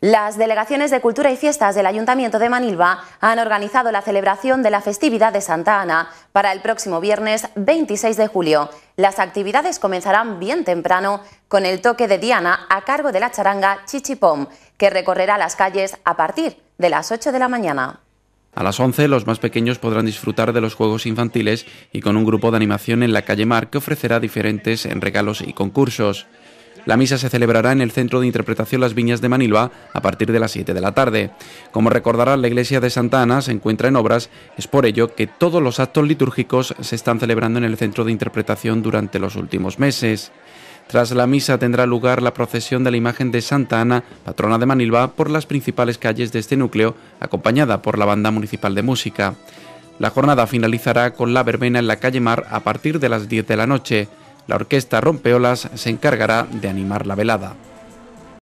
Las delegaciones de Cultura y Fiestas del Ayuntamiento de Manilva han organizado la celebración de la festividad de Santa Ana para el próximo viernes 26 de julio. Las actividades comenzarán bien temprano con el toque de Diana a cargo de la charanga Chichipom, que recorrerá las calles a partir de las 8 de la mañana. A las 11 los más pequeños podrán disfrutar de los juegos infantiles y con un grupo de animación en la calle Mar que ofrecerá diferentes regalos y concursos. La misa se celebrará en el Centro de Interpretación Las Viñas de Manilva a partir de las 7 de la tarde. Como recordarán, la iglesia de Santa Ana se encuentra en obras, es por ello que todos los actos litúrgicos se están celebrando en el Centro de Interpretación durante los últimos meses. Tras la misa tendrá lugar la procesión de la imagen de Santa Ana, patrona de Manilva, por las principales calles de este núcleo, acompañada por la banda municipal de música. La jornada finalizará con la verbena en la calle Mar a partir de las 10 de la noche. La orquesta Rompeolas se encargará de animar la velada.